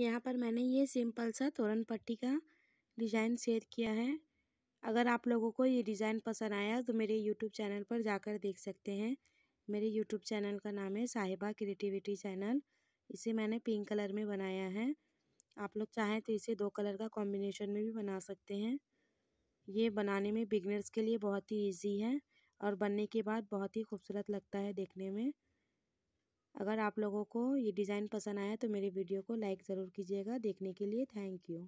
यहाँ पर मैंने ये सिंपल सा तोरण पट्टी का डिज़ाइन शेयर किया है अगर आप लोगों को ये डिज़ाइन पसंद आया तो मेरे यूट्यूब चैनल पर जाकर देख सकते हैं मेरे यूट्यूब चैनल का नाम है साहिबा क्रिएटिविटी चैनल इसे मैंने पिंक कलर में बनाया है आप लोग चाहें तो इसे दो कलर का कॉम्बिनेशन में भी बना सकते हैं ये बनाने में बिगनर्स के लिए बहुत ही ईजी है और बनने के बाद बहुत ही खूबसूरत लगता है देखने में अगर आप लोगों को ये डिज़ाइन पसंद आया तो मेरे वीडियो को लाइक ज़रूर कीजिएगा देखने के लिए थैंक यू